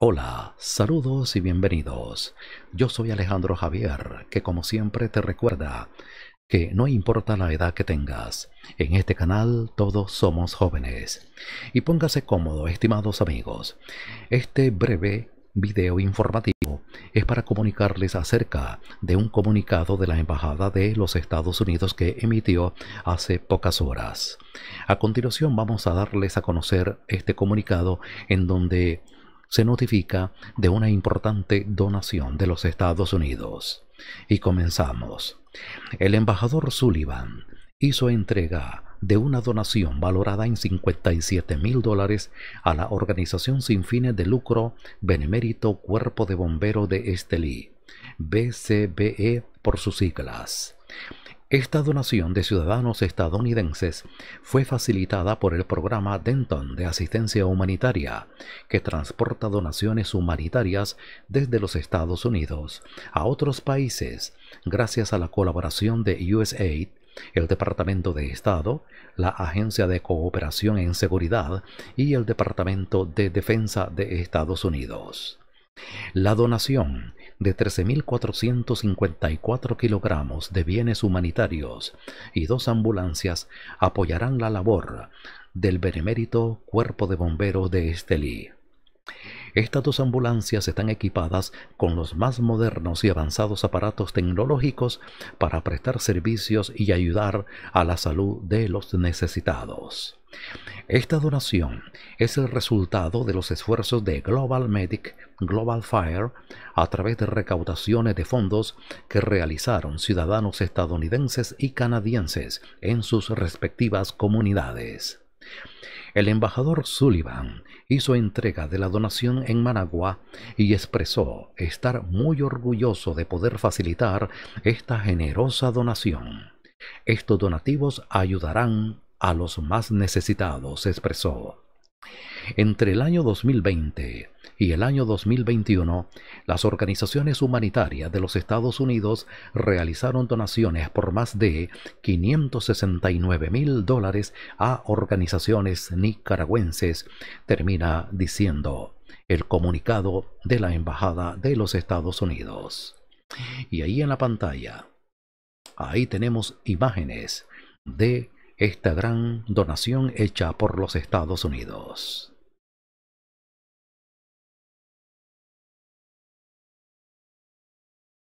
Hola, saludos y bienvenidos. Yo soy Alejandro Javier, que como siempre te recuerda que no importa la edad que tengas, en este canal todos somos jóvenes. Y póngase cómodo, estimados amigos. Este breve video informativo es para comunicarles acerca de un comunicado de la Embajada de los Estados Unidos que emitió hace pocas horas. A continuación vamos a darles a conocer este comunicado en donde se notifica de una importante donación de los Estados Unidos. Y comenzamos. El embajador Sullivan hizo entrega de una donación valorada en 57 mil dólares a la organización sin fines de lucro Benemérito Cuerpo de Bomberos de Estelí, BCBE por sus siglas. Esta donación de ciudadanos estadounidenses fue facilitada por el programa Denton de Asistencia Humanitaria, que transporta donaciones humanitarias desde los Estados Unidos a otros países gracias a la colaboración de USAID, el Departamento de Estado, la Agencia de Cooperación en Seguridad y el Departamento de Defensa de Estados Unidos. La donación de 13.454 kilogramos de bienes humanitarios y dos ambulancias apoyarán la labor del benemérito Cuerpo de Bomberos de Estelí. Estas dos ambulancias están equipadas con los más modernos y avanzados aparatos tecnológicos para prestar servicios y ayudar a la salud de los necesitados. Esta donación es el resultado de los esfuerzos de Global Medic, Global Fire, a través de recaudaciones de fondos que realizaron ciudadanos estadounidenses y canadienses en sus respectivas comunidades. El embajador Sullivan hizo entrega de la donación en Managua y expresó estar muy orgulloso de poder facilitar esta generosa donación. Estos donativos ayudarán a los más necesitados, expresó. Entre el año 2020 y el año 2021, las organizaciones humanitarias de los Estados Unidos realizaron donaciones por más de 569 mil dólares a organizaciones nicaragüenses, termina diciendo el comunicado de la Embajada de los Estados Unidos. Y ahí en la pantalla, ahí tenemos imágenes de esta gran donación hecha por los Estados Unidos.